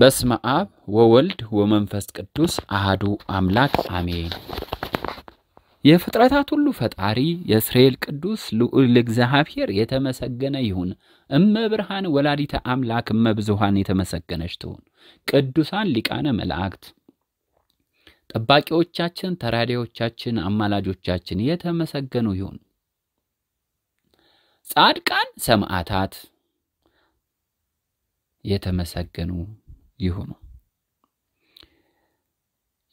በስመ አብ ወወልድ ወመንፈስ ቅዱስ አህዱ አምላክ አሜን። የፍጥረታት ሁሉ ፈጣሪ የእስራኤል ቅዱስ ልዑል እግዚአብሔር የተመሰገነ ይሁን። እመ ብርሃን ወላዲተ አምላክ እመ ብዙሃን የተመሰገነች ትሁን። ቅዱሳን ሊቃነ መላእክት ጠባቂዎቻችን፣ ተራዳዮቻችን፣ አማላጆቻችን የተመሰገኑ ይሁን። ጻድቃን ሰማዕታት የተመሰገኑ ይሁኑ።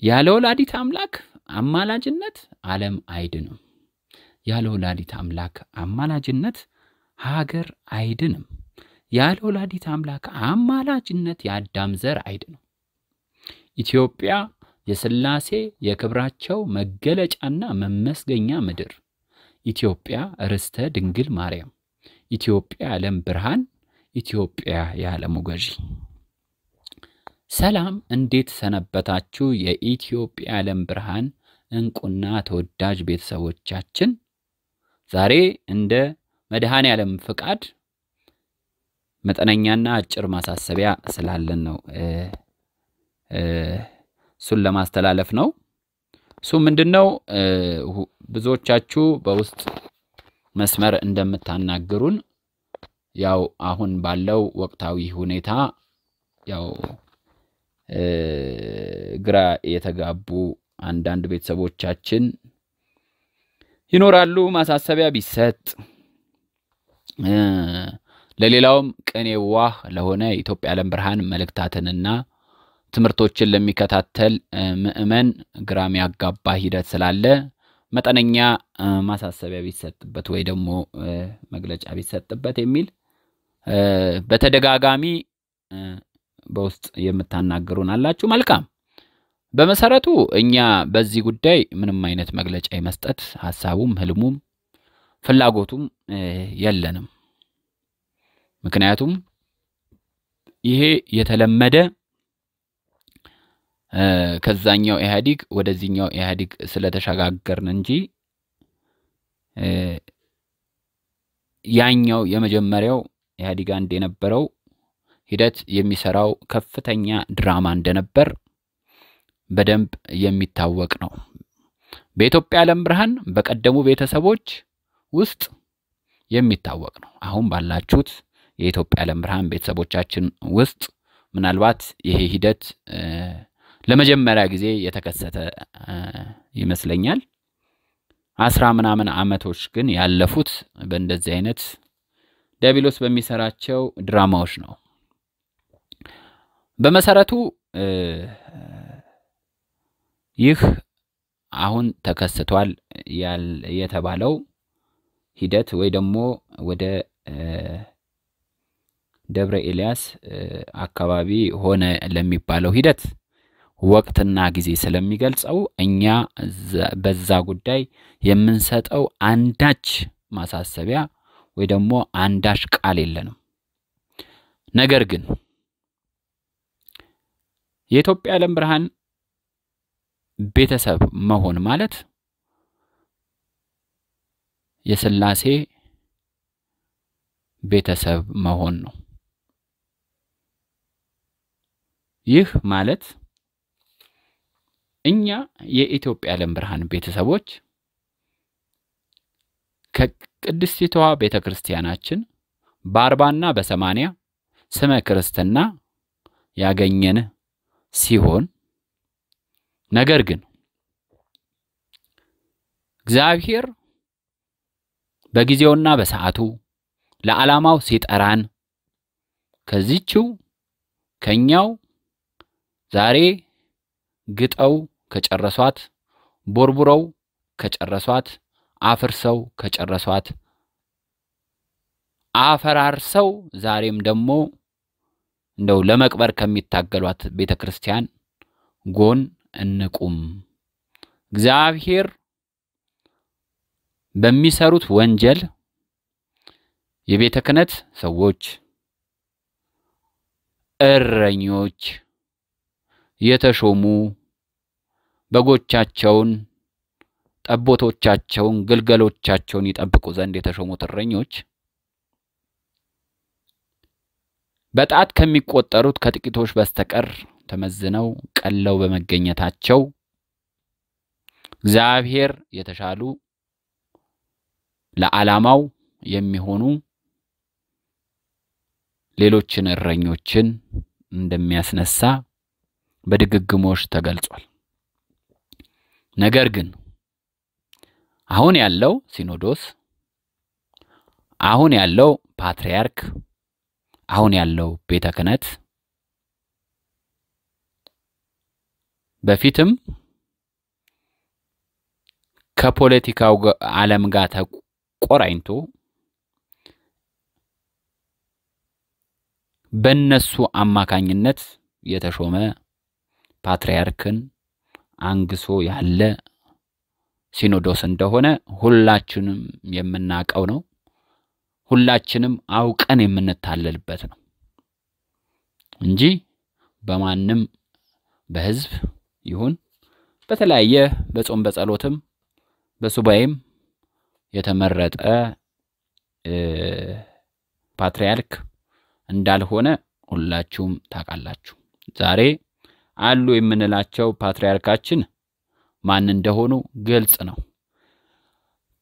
ያለ ወላዲት አምላክ አማላጅነት ዓለም አይድንም። ያለ ወላዲት አምላክ አማላጅነት ሀገር አይድንም። ያለ ወላዲት አምላክ አማላጅነት የአዳም ዘር አይድንም። ኢትዮጵያ የስላሴ የክብራቸው መገለጫና መመስገኛ ምድር፣ ኢትዮጵያ ርስተ ድንግል ማርያም፣ ኢትዮጵያ የዓለም ብርሃን፣ ኢትዮጵያ የዓለሙ ገዢ ሰላም እንዴት ሰነበታችሁ? የኢትዮጵያ ዓለም ብርሃን እንቁና ተወዳጅ ቤተሰቦቻችን፣ ዛሬ እንደ መድኃኔ ዓለም ፍቃድ መጠነኛና አጭር ማሳሰቢያ ስላለን ነው እሱን ለማስተላለፍ ነው። እሱ ምንድን ነው? ብዙዎቻችሁ በውስጥ መስመር እንደምታናግሩን ያው አሁን ባለው ወቅታዊ ሁኔታ ያው ግራ የተጋቡ አንዳንድ ቤተሰቦቻችን ይኖራሉ። ማሳሰቢያ ቢሰጥ ለሌላውም ቅን ለሆነ የኢትዮጵያ ዓለም ብርሃን መልእክታትንና ትምህርቶችን ለሚከታተል ምእመን ግራ ያጋባ ሂደት ስላለ መጠነኛ ማሳሰቢያ ቢሰጥበት ወይ ደግሞ መግለጫ ቢሰጥበት የሚል በተደጋጋሚ በውስጥ የምታናገሩን አላችሁ። መልካም። በመሰረቱ እኛ በዚህ ጉዳይ ምንም አይነት መግለጫ የመስጠት ሀሳቡም ህልሙም ፍላጎቱም የለንም። ምክንያቱም ይሄ የተለመደ ከዛኛው ኢህአዲግ ወደዚህኛው ኢህአዲግ ስለተሸጋገርን እንጂ ያኛው የመጀመሪያው ኢህአዲግ አንድ የነበረው ሂደት የሚሰራው ከፍተኛ ድራማ እንደነበር በደንብ የሚታወቅ ነው። በኢትዮጵያ ዓለም ብርሃን በቀደሙ ቤተሰቦች ውስጥ የሚታወቅ ነው። አሁን ባላችሁት የኢትዮጵያ ዓለም ብርሃን ቤተሰቦቻችን ውስጥ ምናልባት ይሄ ሂደት ለመጀመሪያ ጊዜ የተከሰተ ይመስለኛል። አስራ ምናምን ዓመቶች ግን ያለፉት በእንደዚህ አይነት ዲያብሎስ በሚሰራቸው ድራማዎች ነው። በመሰረቱ ይህ አሁን ተከስቷል የተባለው ሂደት ወይ ደግሞ ወደ ደብረ ኤልያስ አካባቢ ሆነ ለሚባለው ሂደት ወቅትና ጊዜ ስለሚገልጸው እኛ በዛ ጉዳይ የምንሰጠው አንዳች ማሳሰቢያ ወይ ደግሞ አንዳች ቃል የለንም። ነገር ግን የኢትዮጵያ ዓለም ብርሃን ቤተሰብ መሆን ማለት የስላሴ ቤተሰብ መሆን ነው። ይህ ማለት እኛ የኢትዮጵያ ዓለም ብርሃን ቤተሰቦች ከቅድስቲቷ ቤተ ክርስቲያናችን በአርባና በሰማንያ ስመ ክርስትና ያገኘንህ ሲሆን ነገር ግን እግዚአብሔር በጊዜውና በሰዓቱ ለዓላማው ሲጠራን ከዚችው ከኛው ዛሬ ግጠው ከጨረሷት፣ ቦርቡረው ከጨረሷት፣ አፍርሰው ከጨረሷት፣ አፈራርሰው ዛሬም ደግሞ እንደው ለመቅበር ከሚታገሏት ቤተ ክርስቲያን ጎን እንቁም። እግዚአብሔር በሚሰሩት ወንጀል የቤተ ክህነት ሰዎች፣ እረኞች፣ የተሾሙ በጎቻቸውን፣ ጠቦቶቻቸውን፣ ግልገሎቻቸውን ይጠብቁ ዘንድ የተሾሙት እረኞች በጣት ከሚቆጠሩት ከጥቂቶች በስተቀር ተመዝነው ቀለው በመገኘታቸው እግዚአብሔር የተሻሉ ለዓላማው የሚሆኑ ሌሎችን እረኞችን እንደሚያስነሳ በድግግሞሽ ተገልጿል። ነገር ግን አሁን ያለው ሲኖዶስ፣ አሁን ያለው ፓትርያርክ አሁን ያለው ቤተ ክህነት በፊትም ከፖለቲካው ዓለም ጋር ተቆራኝቶ በእነሱ አማካኝነት የተሾመ ፓትርያርክን አንግሶ ያለ ሲኖዶስ እንደሆነ ሁላችንም የምናውቀው ነው። ሁላችንም አውቀን የምንታለልበት ነው እንጂ በማንም በህዝብ ይሁን በተለያየ በጾም በጸሎትም በሱባኤም የተመረጠ ፓትርያርክ እንዳልሆነ ሁላችሁም ታውቃላችሁ። ዛሬ አሉ የምንላቸው ፓትርያርካችን ማን እንደሆኑ ግልጽ ነው።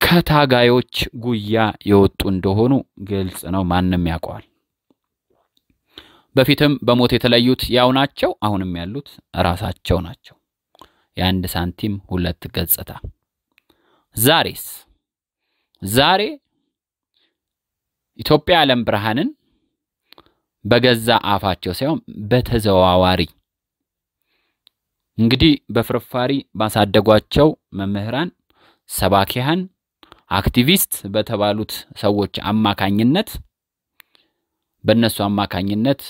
ከታጋዮች ጉያ የወጡ እንደሆኑ ግልጽ ነው፣ ማንም ያውቀዋል። በፊትም በሞት የተለዩት ያው ናቸው፣ አሁንም ያሉት ራሳቸው ናቸው። የአንድ ሳንቲም ሁለት ገጽታ። ዛሬስ ዛሬ ኢትዮጵያ ዓለም ብርሃንን በገዛ አፋቸው ሳይሆን በተዘዋዋሪ እንግዲህ በፍርፋሪ ባሳደጓቸው መምህራን፣ ሰባኪያን አክቲቪስት በተባሉት ሰዎች አማካኝነት በእነሱ አማካኝነት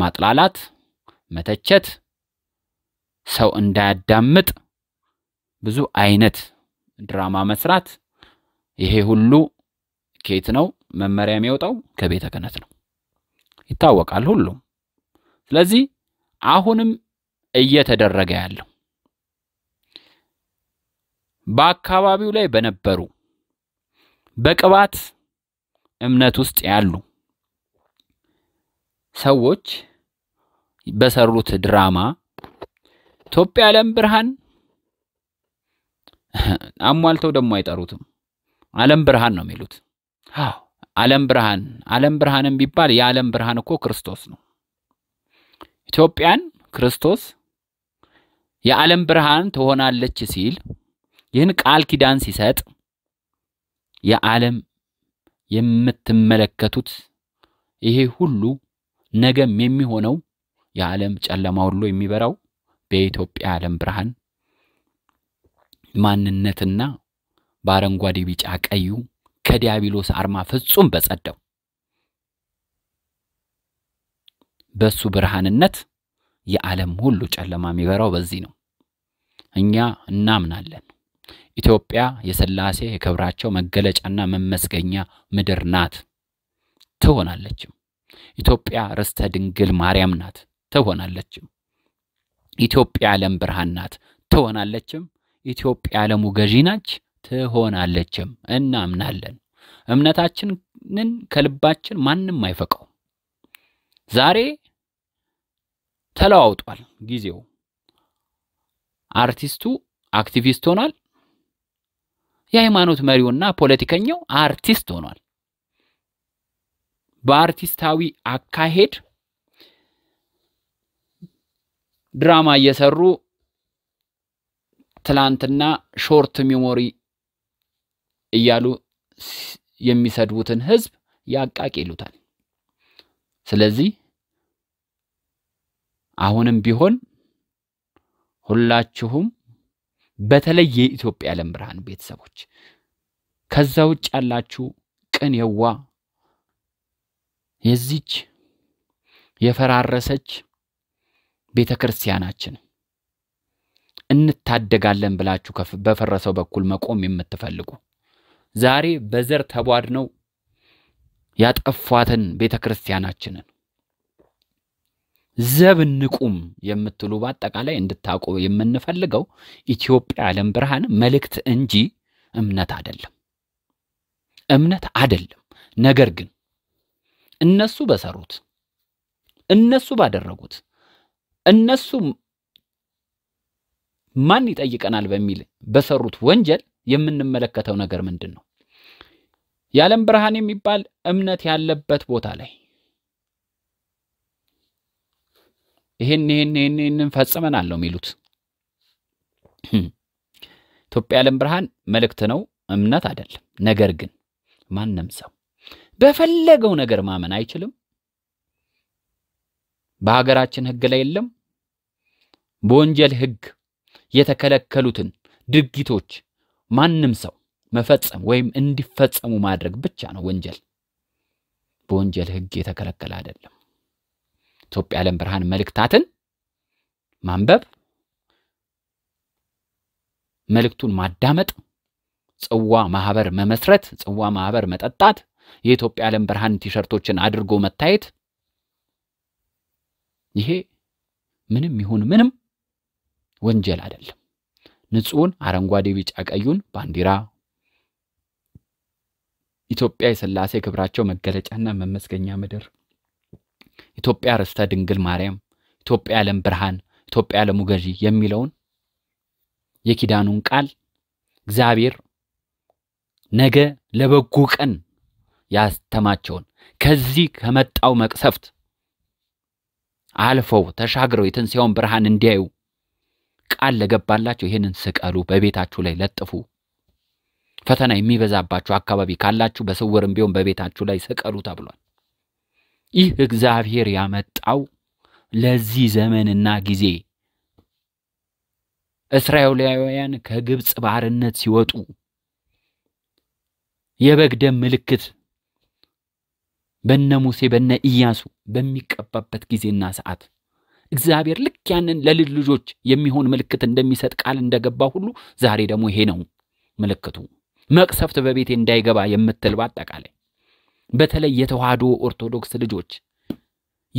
ማጥላላት፣ መተቸት፣ ሰው እንዳያዳምጥ ብዙ አይነት ድራማ መስራት፣ ይሄ ሁሉ ኬት ነው መመሪያ የሚወጣው? ከቤተ ክህነት ነው። ይታወቃል ሁሉም። ስለዚህ አሁንም እየተደረገ ያለው በአካባቢው ላይ በነበሩ በቅባት እምነት ውስጥ ያሉ ሰዎች በሰሩት ድራማ ኢትዮጵያ ዓለም ብርሃን አሟልተው ደግሞ አይጠሩትም። ዓለም ብርሃን ነው የሚሉት። አዎ ዓለም ብርሃን ዓለም ብርሃንም ቢባል የዓለም ብርሃን እኮ ክርስቶስ ነው። ኢትዮጵያን ክርስቶስ የዓለም ብርሃን ትሆናለች ሲል ይህን ቃል ኪዳን ሲሰጥ የዓለም የምትመለከቱት ይሄ ሁሉ ነገም የሚሆነው የዓለም ጨለማ ሁሉ የሚበራው በኢትዮጵያ ዓለም ብርሃን ማንነትና በአረንጓዴ ቢጫ ቀዩ ከዲያብሎስ አርማ ፍጹም በጸደው በሱ ብርሃንነት የዓለም ሁሉ ጨለማ የሚበራው በዚህ ነው። እኛ እናምናለን። ኢትዮጵያ የሥላሴ የክብራቸው መገለጫና መመስገኛ ምድር ናት ትሆናለችም። ኢትዮጵያ ርስተ ድንግል ማርያም ናት ትሆናለችም። ኢትዮጵያ ዓለም ብርሃን ናት ትሆናለችም። ኢትዮጵያ ዓለሙ ገዢ ናች ትሆናለችም። እናምናለን። እምነታችንን ከልባችን ማንም አይፈቀው። ዛሬ ተለዋውጧል ጊዜው። አርቲስቱ አክቲቪስት ሆኗል። የሃይማኖት መሪውና ፖለቲከኛው አርቲስት ሆኗል። በአርቲስታዊ አካሄድ ድራማ እየሰሩ ትላንትና ሾርት ሚሞሪ እያሉ የሚሰድቡትን ህዝብ ይሉታል። ስለዚህ አሁንም ቢሆን ሁላችሁም በተለይ የኢትዮጵያ ዓለም ብርሃን ቤተሰቦች ከዛ ውጭ ያላችሁ ቅን የዋ የዚች የፈራረሰች ቤተ ክርስቲያናችን እንታደጋለን ብላችሁ በፈረሰው በኩል መቆም የምትፈልጉ ዛሬ በዘር ተቧድነው ያጠፏትን ቤተ ክርስቲያናችንን ዘብ ንቁም የምትሉ በአጠቃላይ እንድታውቁ የምንፈልገው ኢትዮጵያ ዓለም ብርሃን መልእክት እንጂ እምነት አይደለም። እምነት አደለም ነገር ግን እነሱ በሰሩት እነሱ ባደረጉት እነሱ ማን ይጠይቀናል በሚል በሰሩት ወንጀል የምንመለከተው ነገር ምንድን ነው? የዓለም ብርሃን የሚባል እምነት ያለበት ቦታ ላይ ይህን ይህን ይሄን ይህንን ፈጽመናል ነው የሚሉት። ኢትዮጵያ የዓለም ብርሃን መልእክት ነው፣ እምነት አይደለም። ነገር ግን ማንም ሰው በፈለገው ነገር ማመን አይችልም። በሀገራችን ህግ ላይ የለም። በወንጀል ህግ የተከለከሉትን ድርጊቶች ማንም ሰው መፈጸም ወይም እንዲፈጸሙ ማድረግ ብቻ ነው ወንጀል። በወንጀል ህግ የተከለከለ አይደለም። ኢትዮጵያ ዓለም ብርሃን መልእክታትን ማንበብ፣ መልእክቱን ማዳመጥ፣ ጽዋ ማህበር መመስረት፣ ጽዋ ማህበር መጠጣት፣ የኢትዮጵያ ዓለም ብርሃን ቲሸርቶችን አድርጎ መታየት። ይሄ ምንም ይሁን ምንም ወንጀል አይደለም። ንጹሑን አረንጓዴ፣ ቢጫ፣ ቀዩን ባንዲራ ኢትዮጵያ የሥላሴ ክብራቸው መገለጫና መመስገኛ ምድር ኢትዮጵያ ርስተ ድንግል ማርያም፣ ኢትዮጵያ ዓለም ብርሃን፣ ኢትዮጵያ ዓለሙ ገዢ የሚለውን የኪዳኑን ቃል እግዚአብሔር ነገ ለበጎ ቀን ያስተማቸውን ከዚህ ከመጣው መቅሰፍት አልፈው ተሻግረው የትንሣኤውን ብርሃን እንዲያዩ ቃል ለገባላቸው ይህንን ስቀሉ፣ በቤታችሁ ላይ ለጥፉ። ፈተና የሚበዛባችሁ አካባቢ ካላችሁ በስውርም ቢሆን በቤታችሁ ላይ ስቀሉ ተብሏል። ይህ እግዚአብሔር ያመጣው ለዚህ ዘመንና ጊዜ እስራኤላውያን ከግብፅ ባርነት ሲወጡ የበግ ደም ምልክት በነ ሙሴ በነ ኢያሱ በሚቀባበት ጊዜና ሰዓት እግዚአብሔር ልክ ያንን ለልጅ ልጆች የሚሆን ምልክት እንደሚሰጥ ቃል እንደገባ ሁሉ ዛሬ ደግሞ ይሄ ነው ምልክቱ። መቅሰፍት በቤቴ እንዳይገባ የምትል በአጠቃላይ በተለይ የተዋህዶ ኦርቶዶክስ ልጆች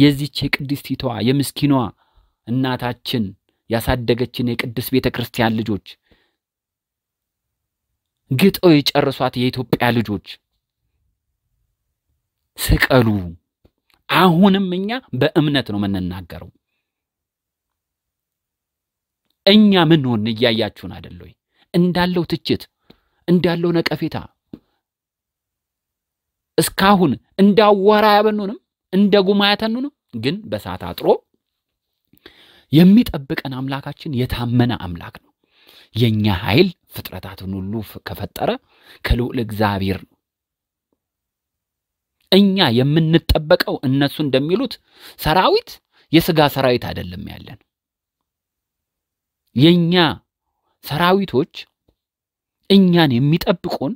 የዚች የቅድስቲቷ የምስኪኗ እናታችን ያሳደገችን የቅድስት ቤተ ክርስቲያን ልጆች ግጠው የጨርሷት የኢትዮጵያ ልጆች ስቀሉ። አሁንም እኛ በእምነት ነው የምንናገረው። እኛ ምን ሆን እያያችሁን አይደል? እንዳለው ትችት እንዳለው ነቀፌታ እስካሁን እንዳወራ ያበኑንም እንደ ጉማ ያተኑንም ግን በሳት አጥሮ የሚጠብቀን አምላካችን የታመነ አምላክ ነው። የእኛ ኃይል ፍጥረታትን ሁሉ ከፈጠረ ከልዑል እግዚአብሔር ነው። እኛ የምንጠበቀው እነሱ እንደሚሉት ሰራዊት የስጋ ሰራዊት አይደለም ያለን። የእኛ ሰራዊቶች እኛን የሚጠብቁን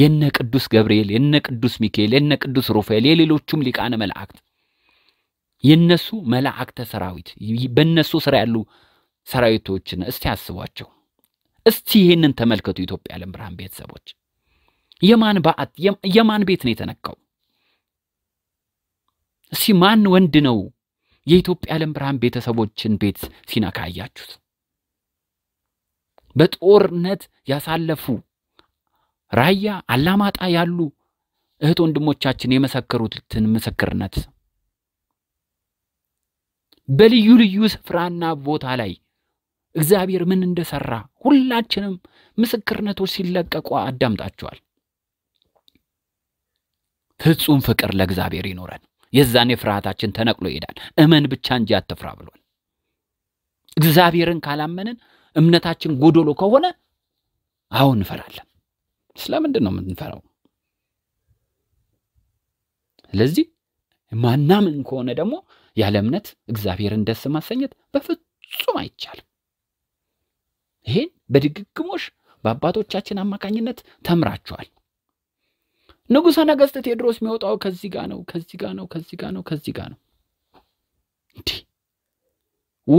የነ ቅዱስ ገብርኤል፣ የነ ቅዱስ ሚካኤል፣ የነ ቅዱስ ሩፋኤል፣ የሌሎቹም ሊቃነ መላእክት የነሱ መላእክተ ሰራዊት በነሱ ስራ ያሉ ሰራዊቶችን እስቲ አስቧቸው። እስቲ ይህንን ተመልከቱ። ኢትዮጵያ ዓለም ብርሃን ቤተሰቦች የማን በዓት የማን ቤት ነው የተነካው? እስቲ ማን ወንድ ነው የኢትዮጵያ ዓለም ብርሃን ቤተሰቦችን ቤት ሲነካ ያያችሁት? በጦርነት ያሳለፉ ራያ፣ አላማጣ ያሉ እህት ወንድሞቻችን የመሰከሩትን ምስክርነት በልዩ ልዩ ስፍራና ቦታ ላይ እግዚአብሔር ምን እንደሰራ ሁላችንም ምስክርነቶች ሲለቀቁ አዳምጣቸዋል። ፍጹም ፍቅር ለእግዚአብሔር ይኖረን። የዛኔ ፍርሃታችን ተነቅሎ ይሄዳል። እመን ብቻ እንጂ አትፍራ ብሏል። እግዚአብሔርን ካላመንን እምነታችን ጎዶሎ ከሆነ አሁን እንፈራለን። ስለምንድን ነው የምንፈራው? ስለዚህ ማናምን ከሆነ ደግሞ ያለ እምነት እግዚአብሔርን ደስ ማሰኘት በፍጹም አይቻልም። ይሄን በድግግሞሽ በአባቶቻችን አማካኝነት ተምራችኋል። ንጉሠ ነገሥት ቴዎድሮስ የሚወጣው ከዚህ ጋር ነው፣ ከዚህ ጋር ነው፣ ከዚህ ጋር ነው፣ ከዚህ ጋር ነው። እንዲህ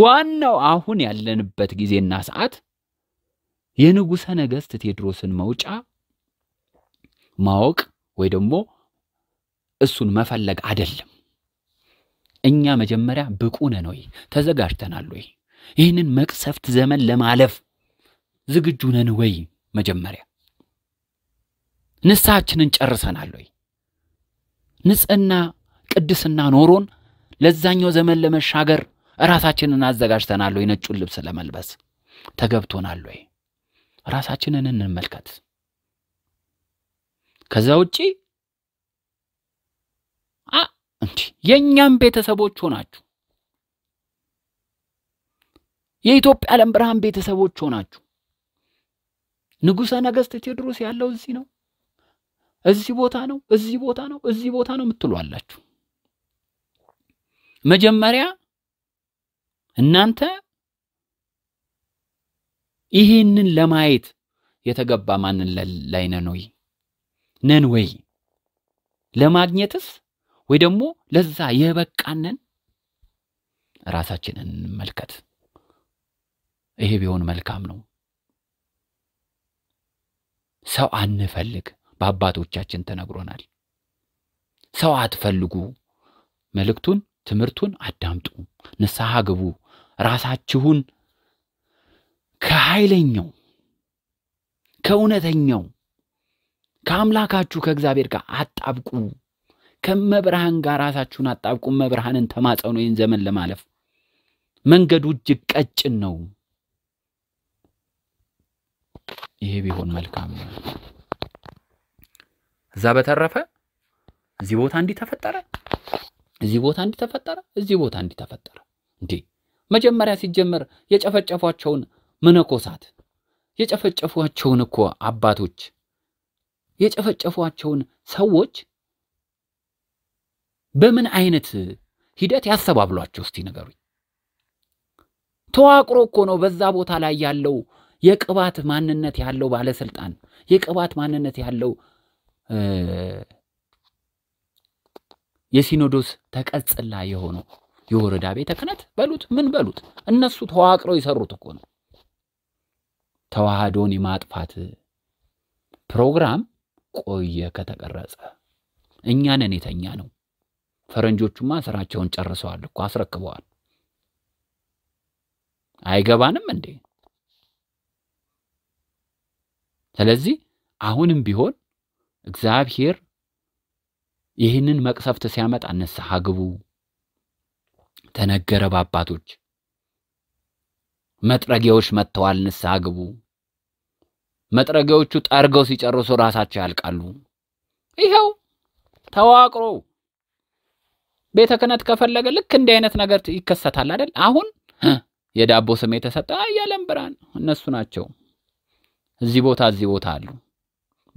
ዋናው አሁን ያለንበት ጊዜና ሰዓት የንጉሠ ነገሥት ቴዎድሮስን መውጫ ማወቅ ወይ ደግሞ እሱን መፈለግ አይደለም። እኛ መጀመሪያ ብቁ ነን ወይ? ተዘጋጅተናል ወይ? ይህንን መቅሰፍት ዘመን ለማለፍ ዝግጁ ነን ወይ? መጀመሪያ ንስሐችንን ጨርሰናል ወይ? ንጽህና፣ ቅድስና ኖሮን ለዛኛው ዘመን ለመሻገር ራሳችንን አዘጋጅተናል ወይ? ነጩን ልብስ ለመልበስ ተገብቶናል ወይ? ራሳችንን እንመልከት። ከዛ ውጪ የእኛም ቤተሰቦች ሆናችሁ የኢትዮጵያ ዓለም ብርሃን ቤተሰቦች ሆናችሁ ንጉሠ ነገሥት ቴዎድሮስ ያለው እዚህ ነው፣ እዚህ ቦታ ነው፣ እዚህ ቦታ ነው፣ እዚህ ቦታ ነው የምትሏላችሁ። መጀመሪያ እናንተ ይህንን ለማየት የተገባ ማንን ላይ ነው ነን ወይ? ለማግኘትስ ወይ ደግሞ ለዛ የበቃነን? ራሳችንን እንመልከት። ይሄ ቢሆን መልካም ነው። ሰው አንፈልግ በአባቶቻችን ተነግሮናል። ሰው አትፈልጉ፣ መልእክቱን ትምህርቱን አዳምጡ፣ ንስሐ ግቡ፣ ራሳችሁን ከኃይለኛው ከእውነተኛው ከአምላካችሁ ከእግዚአብሔር ጋር አጣብቁ። ከመብርሃን ጋር ራሳችሁን አጣብቁ። መብርሃንን ተማጸኑ። ይህን ዘመን ለማለፍ መንገዱ እጅግ ቀጭን ነው። ይሄ ቢሆን መልካም ነው። እዛ በተረፈ እዚህ ቦታ እንዲህ ተፈጠረ፣ እዚህ ቦታ እንዲህ ተፈጠረ፣ እዚህ ቦታ እንዲህ ተፈጠረ። እንዴ መጀመሪያ ሲጀመር የጨፈጨፏቸውን መነኮሳት የጨፈጨፏቸውን እኮ አባቶች የጨፈጨፏቸውን ሰዎች በምን አይነት ሂደት ያስተባብሏቸው እስቲ ንገሩኝ። ተዋቅሮ እኮ ነው በዛ ቦታ ላይ ያለው የቅባት ማንነት ያለው ባለስልጣን የቅባት ማንነት ያለው የሲኖዶስ ተቀጽላ የሆነው የወረዳ ቤተ ክህነት በሉት ምን በሉት እነሱ ተዋቅረው የሰሩት እኮ ነው። ተዋህዶን የማጥፋት ፕሮግራም ቆየ ከተቀረጸ። እኛ ነን የተኛ ነው። ፈረንጆቹማ ስራቸውን ጨርሰዋል እኮ አስረክበዋል። አይገባንም እንዴ? ስለዚህ አሁንም ቢሆን እግዚአብሔር ይህንን መቅሰፍት ሲያመጣ ንስሐ ግቡ ተነገረ በአባቶች መጥረጊያዎች መጥተዋል፣ ንስሐ ግቡ መጥረጊያዎቹ ጠርገው ሲጨርሱ ራሳቸው ያልቃሉ። ይኸው ተዋቅሮ ቤተ ክህነት ከፈለገ ልክ እንዲህ አይነት ነገር ይከሰታል አይደል? አሁን የዳቦ ስም የተሰጠ አያለም ብርሃን እነሱ ናቸው። እዚህ ቦታ እዚህ ቦታ አሉ።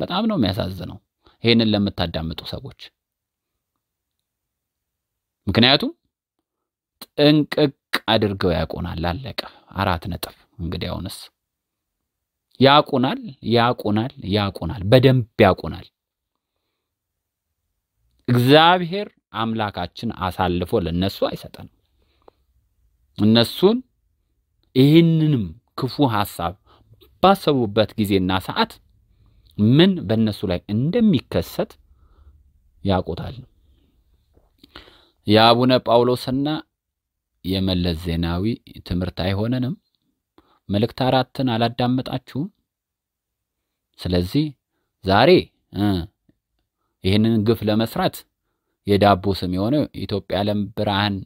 በጣም ነው የሚያሳዝነው ይሄንን ለምታዳምጡ ሰዎች። ምክንያቱም ጥንቅቅ አድርገው ያቆናል። አለቀ። አራት ነጥብ። እንግዲህ አሁንስ ያቁናል ያቁናል ያቁናል በደንብ ያቁናል። እግዚአብሔር አምላካችን አሳልፎ ለነሱ አይሰጠንም። እነሱን ይህንንም ክፉ ሐሳብ ባሰቡበት ጊዜና ሰዓት ምን በእነሱ ላይ እንደሚከሰት ያውቁታል። የአቡነ ጳውሎስና የመለስ ዜናዊ ትምህርት አይሆነንም። መልእክት አራትን አላዳመጣችሁም? ስለዚህ ዛሬ ይህንን ግፍ ለመስራት የዳቦ ስም የሆነው ኢትዮጵያ ለም ብርሃን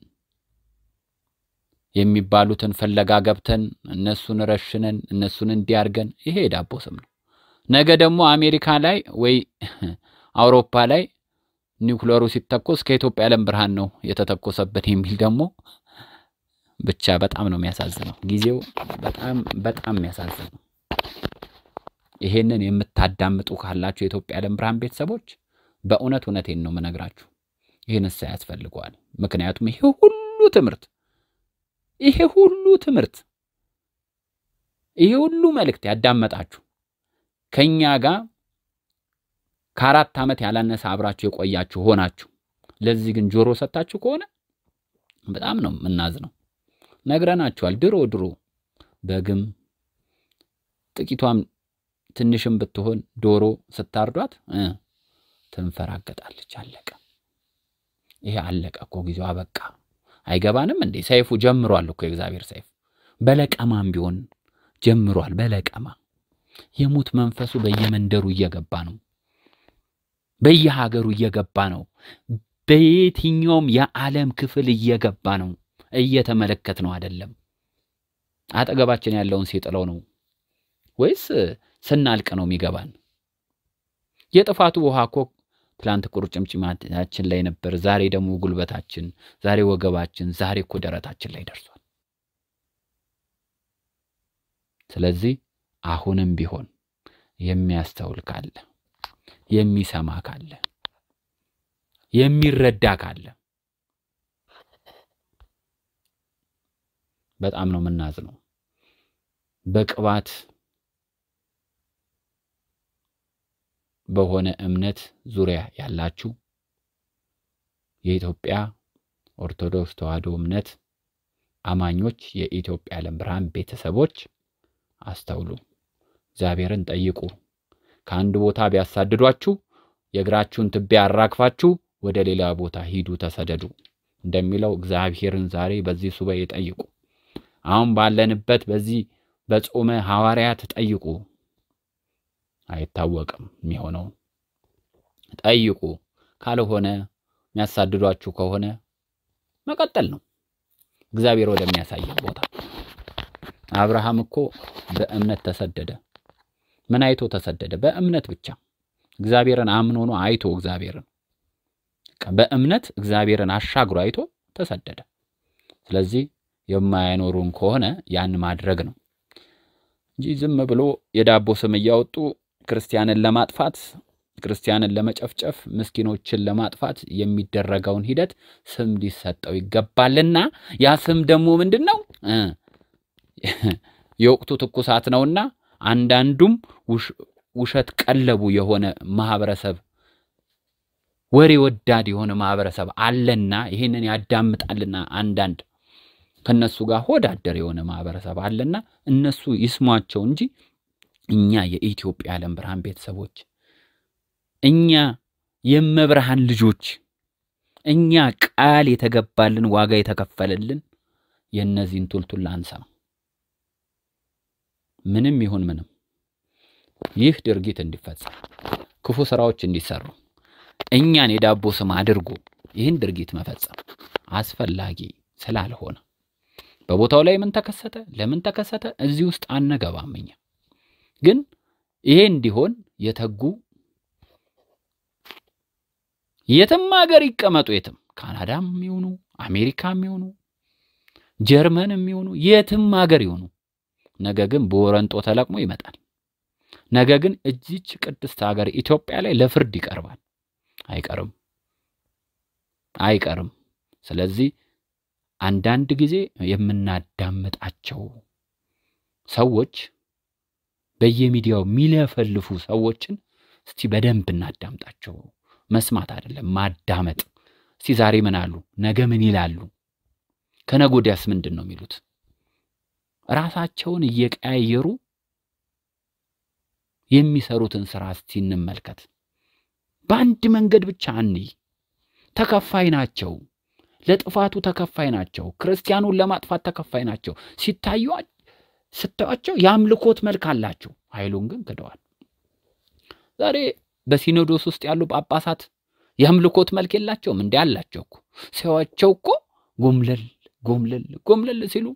የሚባሉትን ፍለጋ ገብተን እነሱን ረሽነን እነሱን እንዲያርገን ይሄ የዳቦ ስም ነው። ነገ ደግሞ አሜሪካ ላይ ወይ አውሮፓ ላይ ኒውክለሩ ሲተኮስ ከኢትዮጵያ ለም ብርሃን ነው የተተኮሰበት የሚል ደግሞ ብቻ በጣም ነው የሚያሳዝነው። ጊዜው በጣም በጣም የሚያሳዝነው ይሄንን የምታዳምጡ ካላችሁ የኢትዮጵያ ዓለም ብርሃን ቤተሰቦች በእውነት እውነቴን ነው የምነግራችሁ። ይህን እሳ ያስፈልገዋል። ምክንያቱም ይሄ ሁሉ ትምህርት ይሄ ሁሉ ትምህርት ይሄ ሁሉ መልእክት ያዳመጣችሁ ከኛ ጋር ከአራት ዓመት ያላነሰ አብራችሁ የቆያችሁ ሆናችሁ ለዚህ ግን ጆሮ ሰጥታችሁ ከሆነ በጣም ነው የምናዝነው። ነግረናቸዋል። ድሮ ድሮ በግም ጥቂቷም ትንሽም ብትሆን ዶሮ ስታርዷት ትንፈራገጣለች። አለቀ። ይሄ አለቀ እኮ ጊዜው አበቃ። አይገባንም እንዴ? ሰይፉ ጀምሯል እኮ የእግዚአብሔር ሰይፍ በለቀማም ቢሆን ጀምሯል። በለቀማ የሞት መንፈሱ በየመንደሩ እየገባ ነው፣ በየሀገሩ እየገባ ነው፣ በየትኛውም የዓለም ክፍል እየገባ ነው። እየተመለከት ነው አይደለም። አጠገባችን ያለውን ሲጥለው ነው ወይስ ስናልቅ ነው የሚገባን? የጥፋቱ ውሃ እኮ ትላንት ቁርጭምጭሚታችን ላይ ነበር፣ ዛሬ ደግሞ ጉልበታችን፣ ዛሬ ወገባችን፣ ዛሬ እኮ ደረታችን ላይ ደርሷል። ስለዚህ አሁንም ቢሆን የሚያስተውል ካለ የሚሰማ ካለ የሚረዳ ካለ በጣም ነው የምናዝነው። በቅባት በሆነ እምነት ዙሪያ ያላችሁ የኢትዮጵያ ኦርቶዶክስ ተዋሕዶ እምነት አማኞች የኢትዮጵያ ዓለም ብርሃን ቤተሰቦች አስተውሉ፣ እግዚአብሔርን ጠይቁ። ከአንድ ቦታ ቢያሳድዷችሁ የእግራችሁን ትቢያ አራግፋችሁ ወደ ሌላ ቦታ ሂዱ፣ ተሰደዱ እንደሚለው እግዚአብሔርን ዛሬ በዚህ ሱባኤ ጠይቁ። አሁን ባለንበት በዚህ በጾመ ሐዋርያት ጠይቁ። አይታወቅም የሚሆነው ጠይቁ። ካልሆነ የሚያሳድዷችሁ ከሆነ መቀጠል ነው እግዚአብሔር ወደሚያሳየን ቦታ። አብርሃም እኮ በእምነት ተሰደደ። ምን አይቶ ተሰደደ? በእምነት ብቻ እግዚአብሔርን አምኖ ነው አይቶ እግዚአብሔርን በእምነት እግዚአብሔርን አሻግሮ አይቶ ተሰደደ። ስለዚህ የማይኖሩን ከሆነ ያን ማድረግ ነው እንጂ ዝም ብሎ የዳቦ ስም እያወጡ ክርስቲያንን ለማጥፋት ክርስቲያንን ለመጨፍጨፍ ምስኪኖችን ለማጥፋት የሚደረገውን ሂደት ስም ሊሰጠው ይገባልና ያ ስም ደግሞ ምንድን ነው? የወቅቱ ትኩሳት ነውና አንዳንዱም ውሸት ቀለቡ የሆነ ማህበረሰብ ወሬ ወዳድ የሆነ ማህበረሰብ አለና ይህንን ያዳምጣልና አንዳንድ ከነሱ ጋር ሆዳደር የሆነ ማህበረሰብ አለና እነሱ ይስሟቸው እንጂ እኛ የኢትዮጵያ ዓለም ብርሃን ቤተሰቦች እኛ የመብርሃን ልጆች እኛ ቃል የተገባልን ዋጋ የተከፈለልን የእነዚህን ቱልቱል አንሰማ። ምንም ይሁን ምንም ይህ ድርጊት እንዲፈጸም ክፉ ስራዎች እንዲሰሩ እኛን የዳቦ ስም አድርጎ ይህን ድርጊት መፈጸም አስፈላጊ ስላልሆነ በቦታው ላይ ምን ተከሰተ፣ ለምን ተከሰተ፣ እዚህ ውስጥ አነገባም። እኛ ግን ይሄ እንዲሆን የተጉ የትም ሀገር ይቀመጡ የትም ካናዳም የሚሆኑ አሜሪካም የሚሆኑ ጀርመን የሚሆኑ የትም ሀገር ይሆኑ፣ ነገ ግን በወረንጦ ተለቅሞ ይመጣል። ነገ ግን እጅች ቅድስት ሀገር ኢትዮጵያ ላይ ለፍርድ ይቀርባል። አይቀርም አይቀርም። ስለዚህ አንዳንድ ጊዜ የምናዳምጣቸው ሰዎች በየሚዲያው የሚለፈልፉ ሰዎችን እስቲ በደንብ እናዳምጣቸው። መስማት አይደለም ማዳመጥ። እስቲ ዛሬ ምን አሉ፣ ነገ ምን ይላሉ፣ ከነገ ወዲያስ ምንድን ነው የሚሉት? ራሳቸውን እየቀያየሩ የሚሰሩትን ስራ እስቲ እንመልከት። በአንድ መንገድ ብቻ አንይ። ተከፋይ ናቸው። ለጥፋቱ ተከፋይ ናቸው። ክርስቲያኑን ለማጥፋት ተከፋይ ናቸው። ሲታዩ ስታዩቸው የአምልኮት መልክ አላቸው፣ ኃይሉን ግን ክደዋል። ዛሬ በሲኖዶስ ውስጥ ያሉ ጳጳሳት የአምልኮት መልክ የላቸውም። እንዲህ አላቸው እኮ ሲያዋቸው እኮ ጎምለል ጎምለል ጎምለል ሲሉ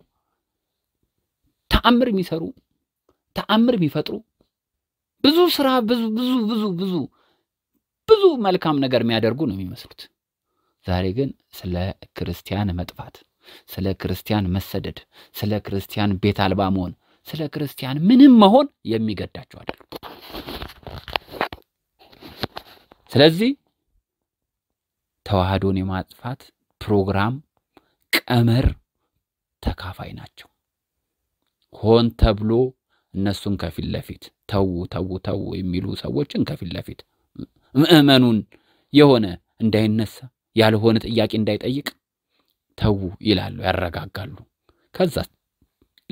ተአምር የሚሰሩ ተአምር የሚፈጥሩ ብዙ ስራ ብዙ ብዙ ብዙ ብዙ ብዙ መልካም ነገር የሚያደርጉ ነው የሚመስሉት። ዛሬ ግን ስለ ክርስቲያን መጥፋት፣ ስለ ክርስቲያን መሰደድ፣ ስለ ክርስቲያን ቤት አልባ መሆን፣ ስለ ክርስቲያን ምንም መሆን የሚገዳቸው አይደለም። ስለዚህ ተዋህዶን የማጥፋት ፕሮግራም ቀመር ተካፋይ ናቸው። ሆን ተብሎ እነሱን ከፊት ለፊት ተዉ ተዉ ተዉ የሚሉ ሰዎችን ከፊት ለፊት ምዕመኑን የሆነ እንዳይነሳ ያልሆነ ጥያቄ እንዳይጠይቅ ተዉ ይላሉ፣ ያረጋጋሉ። ከዛ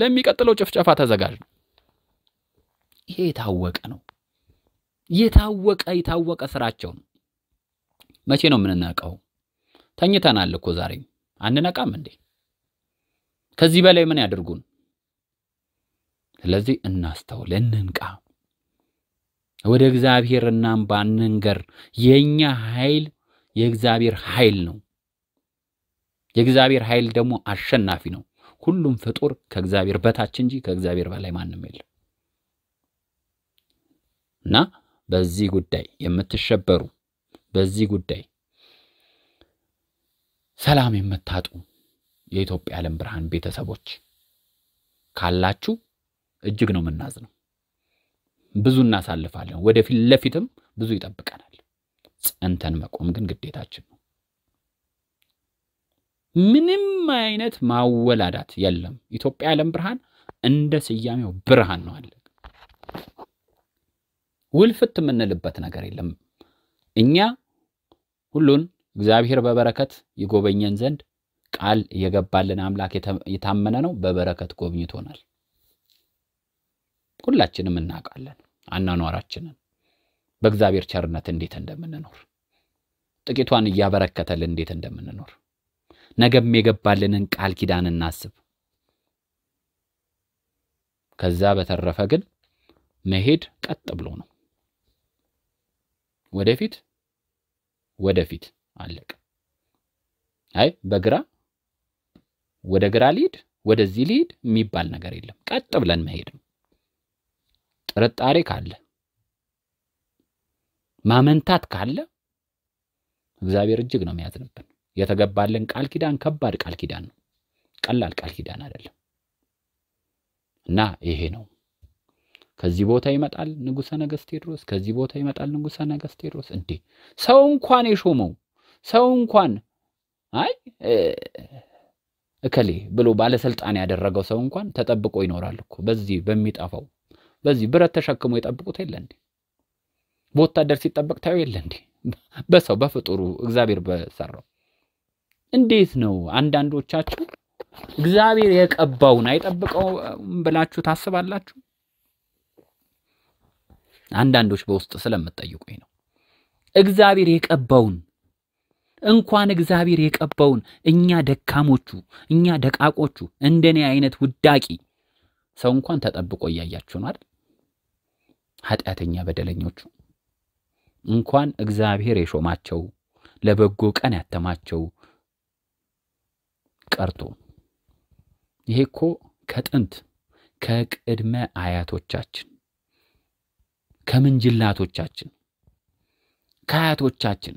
ለሚቀጥለው ጭፍጨፋ ተዘጋጅ ነው። ይሄ የታወቀ ነው። የታወቀ የታወቀ ስራቸው ነው። መቼ ነው የምንነቃው? ተኝተናል እኮ ዛሬ አንነቃም እንዴ? ከዚህ በላይ ምን ያደርጉን? ስለዚህ እናስተውል፣ እንንቃ፣ ወደ እግዚአብሔር እናንባ፣ እንንገር። የእኛ ኃይል የእግዚአብሔር ኃይል ነው። የእግዚአብሔር ኃይል ደግሞ አሸናፊ ነው። ሁሉም ፍጡር ከእግዚአብሔር በታች እንጂ ከእግዚአብሔር በላይ ማንም የለም እና በዚህ ጉዳይ የምትሸበሩ በዚህ ጉዳይ ሰላም የምታጡ የኢትዮጵያ ዓለም ብርሃን ቤተሰቦች ካላችሁ እጅግ ነው የምናዝነው። ብዙ እናሳልፋለን። ወደፊት ለፊትም ብዙ ይጠብቀናል። ጸንተን መቆም ግን ግዴታችን ነው። ምንም አይነት ማወላዳት የለም። ኢትዮጵያ የዓለም ብርሃን እንደ ስያሜው ብርሃን ነው አለ። ውልፍት የምንልበት ነገር የለም። እኛ ሁሉን እግዚአብሔር በበረከት ይጎበኘን ዘንድ ቃል እየገባልን አምላክ የታመነ ነው። በበረከት ጎብኝቶናል። ሁላችንም እናውቃለን አናኗራችንን። በእግዚአብሔር ቸርነት እንዴት እንደምንኖር ጥቂቷን እያበረከተልን እንዴት እንደምንኖር ነገም የገባልንን ቃል ኪዳን እናስብ። ከዛ በተረፈ ግን መሄድ ቀጥ ብሎ ነው። ወደፊት ወደፊት አለቀ። አይ በግራ ወደ ግራ ሊድ ወደዚህ ሊድ የሚባል ነገር የለም። ቀጥ ብለን መሄድ ነው። ጥርጣሬ ካለ ማመንታት ካለ እግዚአብሔር እጅግ ነው የሚያዝንብን። የተገባልን ቃል ኪዳን ከባድ ቃል ኪዳን ነው። ቀላል ቃል ኪዳን አይደለም። እና ይሄ ነው። ከዚህ ቦታ ይመጣል ንጉሠ ነገሥት ቴዎድሮስ፣ ከዚህ ቦታ ይመጣል ንጉሠ ነገሥት ቴዎድሮስ። እንዴ ሰው እንኳን የሾመው ሰው እንኳን አይ እከሌ ብሎ ባለስልጣን ያደረገው ሰው እንኳን ተጠብቆ ይኖራል እኮ በዚህ በሚጠፋው በዚህ ብረት ተሸክሞ የጠብቁት የለ እንዴ? በወታደር ሲጠበቅ ታዩ የለ እንዴ? በሰው በፍጡሩ እግዚአብሔር በሰራው እንዴት ነው አንዳንዶቻችሁ እግዚአብሔር የቀባውን አይጠብቀውም ብላችሁ ታስባላችሁ? አንዳንዶች በውስጥ ስለምጠይቁኝ ነው። እግዚአብሔር የቀባውን እንኳን እግዚአብሔር የቀባውን እኛ ደካሞቹ፣ እኛ ደቃቆቹ፣ እንደኔ አይነት ውዳቂ ሰው እንኳን ተጠብቆ እያያችሁ ነው አይደል? ኃጢአተኛ በደለኞቹ እንኳን እግዚአብሔር የሾማቸው ለበጎ ቀን ያተማቸው ቀርቶ ይሄ እኮ ከጥንት ከቅድመ አያቶቻችን ከምንጅላቶቻችን ከአያቶቻችን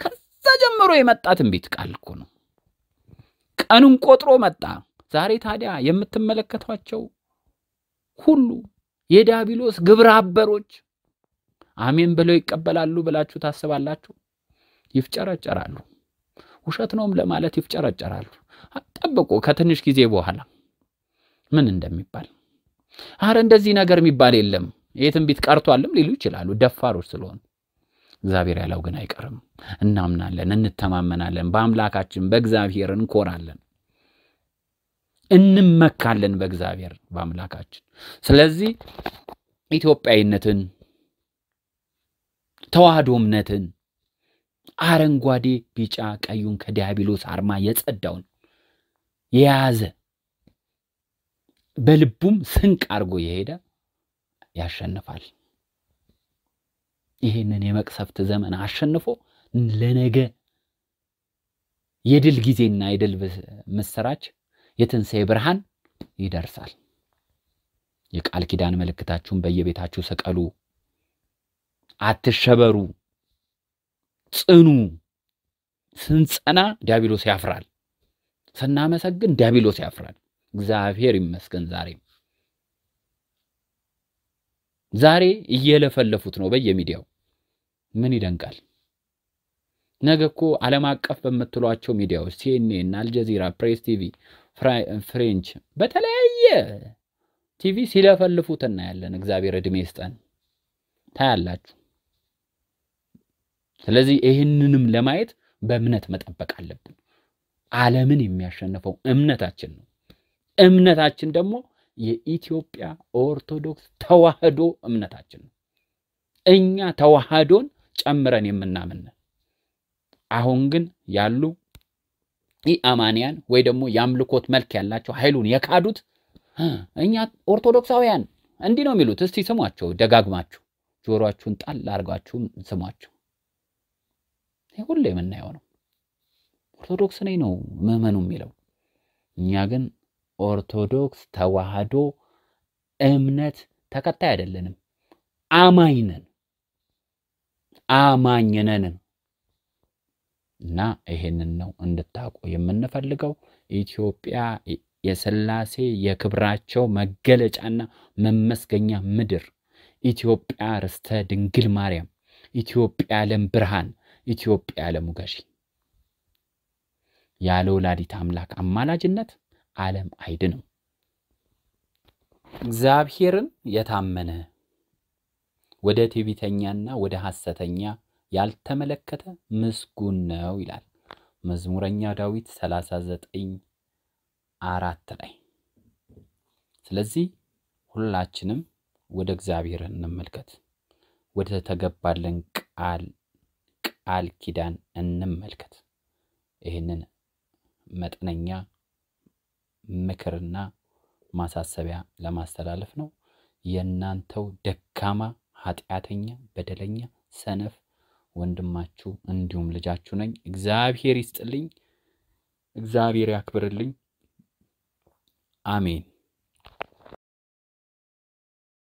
ከዛ ጀምሮ የመጣ ትንቢት ቃል እኮ ነው። ቀኑን ቆጥሮ መጣ። ዛሬ ታዲያ የምትመለከቷቸው ሁሉ የዳቢሎስ ግብረ አበሮች አሜን ብለው ይቀበላሉ ብላችሁ ታስባላችሁ? ይፍጨረጨራሉ። ውሸት ነውም ለማለት ይፍጨረጨራሉ። ጠብቁ፣ ከትንሽ ጊዜ በኋላ ምን እንደሚባል። አረ እንደዚህ ነገር የሚባል የለም ይህ ትንቢት ቀርቷልም ሊሉ ይችላሉ፣ ደፋሮች ስለሆኑ። እግዚአብሔር ያለው ግን አይቀርም። እናምናለን፣ እንተማመናለን፣ በአምላካችን በእግዚአብሔር እንኮራለን፣ እንመካለን በእግዚአብሔር በአምላካችን። ስለዚህ ኢትዮጵያዊነትን ተዋህዶ እምነትን አረንጓዴ፣ ቢጫ፣ ቀዩን ከዲያብሎስ አርማ የጸዳውን የያዘ በልቡም ስንቅ አድርጎ የሄደ ያሸንፋል። ይሄንን የመቅሰፍት ዘመን አሸንፎ ለነገ የድል ጊዜና የድል ምስራች የትንሣኤ ብርሃን ይደርሳል። የቃል ኪዳን ምልክታችሁን በየቤታችሁ ስቀሉ። አትሸበሩ፣ ጽኑ። ስንጸና ዲያብሎስ ያፍራል፣ ስናመሰግን ዲያብሎስ ያፍራል። እግዚአብሔር ይመስገን። ዛሬ ዛሬ እየለፈለፉት ነው በየሚዲያው ምን ይደንቃል? ነገ እኮ ዓለም አቀፍ በምትሏቸው ሚዲያዎች ሲኤንኤን፣ አልጀዚራ፣ ፕሬስ ቲቪ፣ ፍሬንች በተለያየ ቲቪ ሲለፈልፉት እናያለን። እግዚአብሔር ዕድሜ ይስጠን። ታያላችሁ። ስለዚህ ይህንንም ለማየት በእምነት መጠበቅ አለብን። ዓለምን የሚያሸንፈው እምነታችን ነው። እምነታችን ደግሞ የኢትዮጵያ ኦርቶዶክስ ተዋህዶ እምነታችን ነው። እኛ ተዋህዶን ጨምረን የምናምን አሁን ግን ያሉ አማንያን ወይ ደግሞ የአምልኮት መልክ ያላቸው ኃይሉን የካዱት እኛ ኦርቶዶክሳውያን እንዲህ ነው የሚሉት። እስቲ ስሟቸው ደጋግማችሁ ጆሮአችሁን ጣል አድርጋችሁም ስሟቸው። ሁሌ የምናየው ነው። ኦርቶዶክስ ነኝ ነው ምዕመኑ የሚለው። እኛ ግን ኦርቶዶክስ ተዋህዶ እምነት ተከታይ አይደለንም፣ አማኝ ነን፣ አማኝ ነን። እና ይሄንን ነው እንድታውቁ የምንፈልገው። ኢትዮጵያ የስላሴ የክብራቸው መገለጫና መመስገኛ ምድር፣ ኢትዮጵያ ርስተ ድንግል ማርያም፣ ኢትዮጵያ ለም ብርሃን ኢትዮጵያ ዓለሙ ገዢ ያለ ወላዲት አምላክ አማላጅነት ዓለም አይድንም። እግዚአብሔርን የታመነ ወደ ትዕቢተኛና ወደ ሐሰተኛ ያልተመለከተ ምስጉን ነው ይላል መዝሙረኛ ዳዊት 39 አራት ላይ። ስለዚህ ሁላችንም ወደ እግዚአብሔር እንመልከት፣ ወደ ተገባልን ቃል ቃል ኪዳን እንመልከት። ይህንን መጠነኛ ምክርና ማሳሰቢያ ለማስተላለፍ ነው። የእናንተው ደካማ ኃጢአተኛ፣ በደለኛ፣ ሰነፍ ወንድማችሁ እንዲሁም ልጃችሁ ነኝ። እግዚአብሔር ይስጥልኝ፣ እግዚአብሔር ያክብርልኝ። አሜን።